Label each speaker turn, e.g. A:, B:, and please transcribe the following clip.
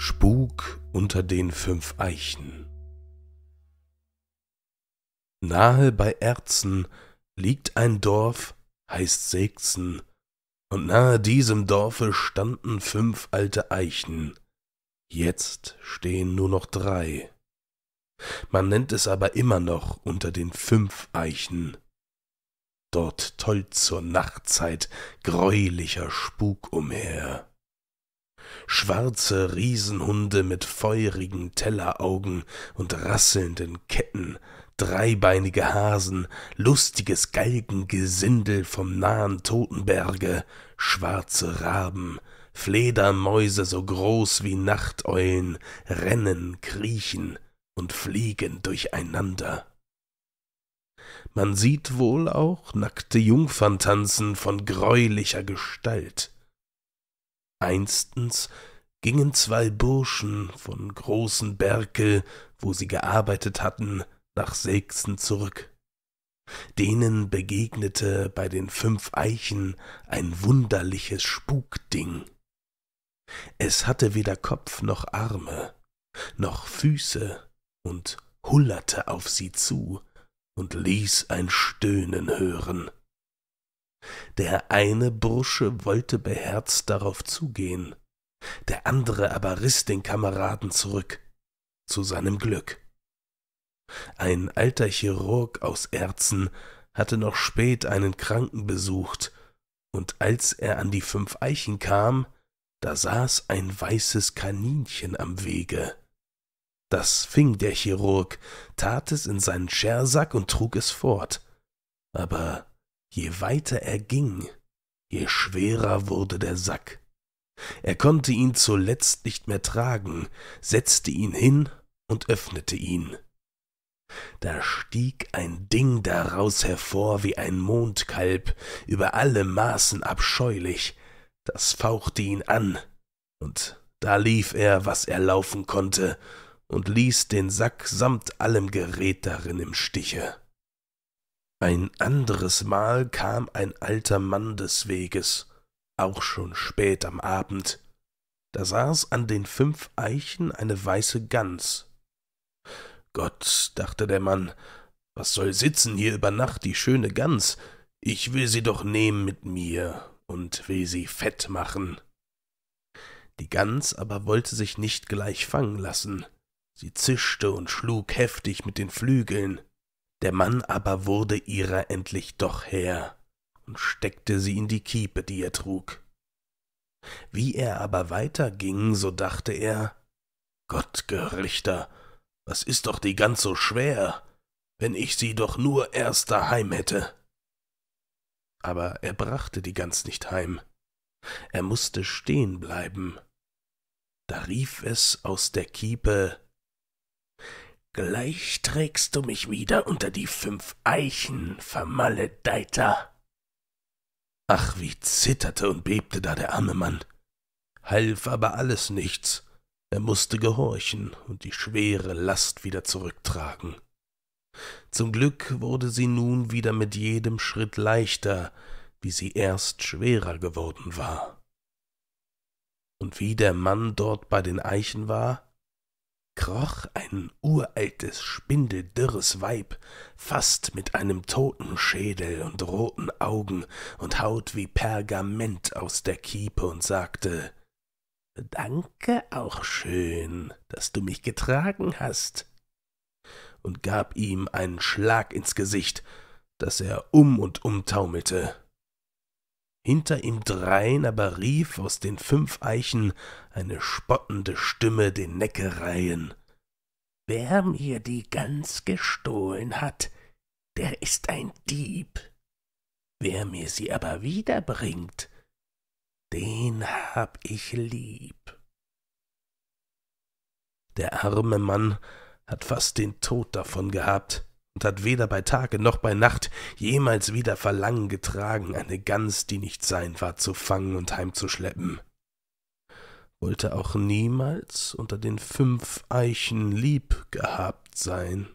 A: Spuk unter den fünf Eichen. Nahe bei Erzen liegt ein Dorf, heißt Sechsen, und nahe diesem Dorfe standen fünf alte Eichen. Jetzt stehen nur noch drei. Man nennt es aber immer noch unter den fünf Eichen. Dort tollt zur Nachtzeit greulicher Spuk umher schwarze Riesenhunde mit feurigen Telleraugen und rasselnden Ketten, dreibeinige Hasen, lustiges Galgengesindel vom nahen Totenberge, schwarze Raben, Fledermäuse so groß wie Nachteulen, rennen, kriechen und fliegen durcheinander. Man sieht wohl auch nackte Jungfern tanzen von greulicher Gestalt, Einstens gingen zwei Burschen von großen Berkel, wo sie gearbeitet hatten, nach Sechsen zurück. Denen begegnete bei den fünf Eichen ein wunderliches Spukding. Es hatte weder Kopf noch Arme, noch Füße und hullerte auf sie zu und ließ ein Stöhnen hören. Der eine Bursche wollte beherzt darauf zugehen, der andere aber riß den Kameraden zurück, zu seinem Glück. Ein alter Chirurg aus Erzen hatte noch spät einen Kranken besucht, und als er an die fünf Eichen kam, da saß ein weißes Kaninchen am Wege. Das fing der Chirurg, tat es in seinen Schersack und trug es fort. Aber Je weiter er ging, je schwerer wurde der Sack. Er konnte ihn zuletzt nicht mehr tragen, setzte ihn hin und öffnete ihn. Da stieg ein Ding daraus hervor wie ein Mondkalb, über alle Maßen abscheulich, das fauchte ihn an, und da lief er, was er laufen konnte, und ließ den Sack samt allem Gerät darin im Stiche. Ein anderes Mal kam ein alter Mann des Weges, auch schon spät am Abend. Da saß an den fünf Eichen eine weiße Gans. Gott, dachte der Mann, was soll sitzen hier über Nacht die schöne Gans? Ich will sie doch nehmen mit mir und will sie fett machen. Die Gans aber wollte sich nicht gleich fangen lassen. Sie zischte und schlug heftig mit den Flügeln. Der Mann aber wurde ihrer endlich doch Herr und steckte sie in die Kiepe, die er trug. Wie er aber weiterging, so dachte er, Gott Gerichter, was ist doch die ganz so schwer, wenn ich sie doch nur erst daheim hätte. Aber er brachte die Gans nicht heim. Er mußte stehen bleiben. Da rief es aus der Kiepe, Gleich trägst du mich wieder unter die fünf Eichen, vermaledeiter. Ach, wie zitterte und bebte da der arme Mann. Half aber alles nichts. Er mußte gehorchen und die schwere Last wieder zurücktragen. Zum Glück wurde sie nun wieder mit jedem Schritt leichter, wie sie erst schwerer geworden war. Und wie der Mann dort bei den Eichen war, kroch ein uraltes, spindeldürres Weib, fast mit einem toten Schädel und roten Augen und Haut wie Pergament aus der Kiepe und sagte, »Danke auch schön, dass du mich getragen hast«, und gab ihm einen Schlag ins Gesicht, daß er um und um taumelte. Hinter ihm drein aber rief aus den fünf Eichen eine spottende Stimme den Neckereien. Wer mir die Gans gestohlen hat, der ist ein Dieb. Wer mir sie aber wiederbringt, den hab ich lieb. Der arme Mann hat fast den Tod davon gehabt, und hat weder bei Tage noch bei Nacht jemals wieder Verlangen getragen, eine Gans, die nicht sein war, zu fangen und heimzuschleppen. Wollte auch niemals unter den fünf Eichen lieb gehabt sein.